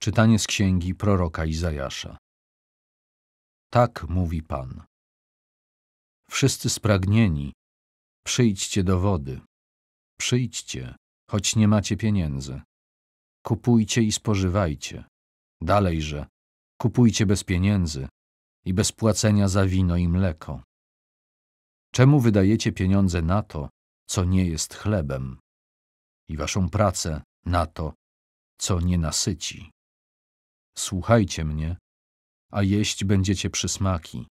Czytanie z księgi proroka Izajasza. Tak mówi Pan. Wszyscy spragnieni, przyjdźcie do wody. Przyjdźcie, choć nie macie pieniędzy. Kupujcie i spożywajcie. Dalejże, kupujcie bez pieniędzy i bez płacenia za wino i mleko. Czemu wydajecie pieniądze na to, co nie jest chlebem, i waszą pracę na to, co nie nasyci? Słuchajcie mnie, a jeść będziecie przysmaki,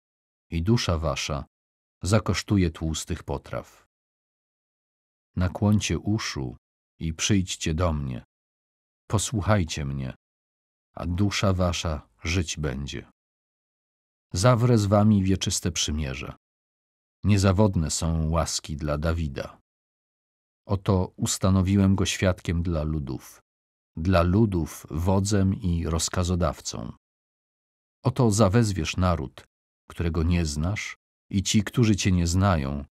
i dusza wasza zakosztuje tłustych potraw. Nakłoncie uszu i przyjdźcie do mnie. Posłuchajcie mnie, a dusza wasza żyć będzie. Zawrę z wami wieczyste przymierze. Niezawodne są łaski dla Dawida. Oto ustanowiłem go świadkiem dla ludów, dla ludów wodzem i rozkazodawcą. Oto zawezwiesz naród, którego nie znasz, i ci, którzy cię nie znają,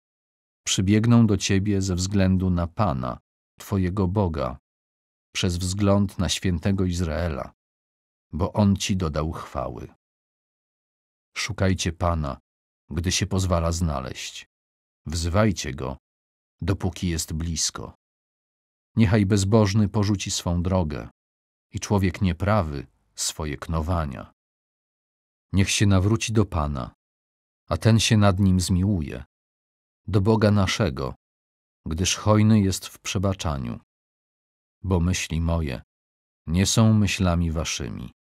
przybiegną do ciebie ze względu na Pana, twojego Boga, przez wzgląd na świętego Izraela, bo on ci dodał chwały. Szukajcie Pana, gdy się pozwala znaleźć. Wzywajcie go, dopóki jest blisko. Niechaj bezbożny porzuci swą drogę i człowiek nieprawy swoje knowania. Niech się nawróci do Pana, a ten się nad nim zmiłuje, do Boga naszego, gdyż hojny jest w przebaczaniu, bo myśli moje nie są myślami waszymi,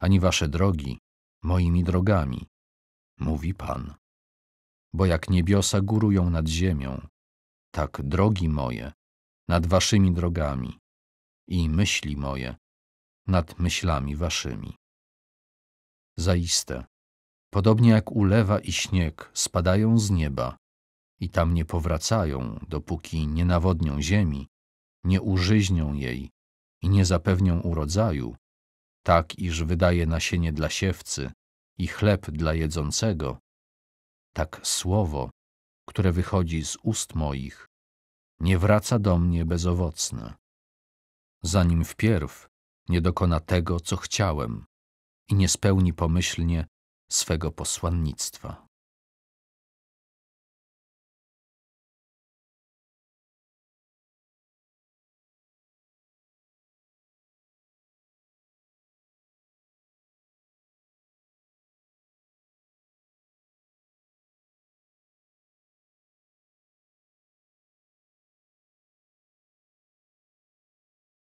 ani wasze drogi moimi drogami, mówi Pan. Bo jak niebiosa górują nad ziemią, tak drogi moje nad waszymi drogami i myśli moje nad myślami waszymi. Zaiste, podobnie jak ulewa i śnieg spadają z nieba i tam nie powracają, dopóki nie nawodnią ziemi, nie użyźnią jej i nie zapewnią urodzaju, tak iż wydaje nasienie dla siewcy i chleb dla jedzącego, tak słowo, które wychodzi z ust moich, nie wraca do mnie bezowocna. Zanim wpierw nie dokona tego, co chciałem i nie spełni pomyślnie swego posłannictwa.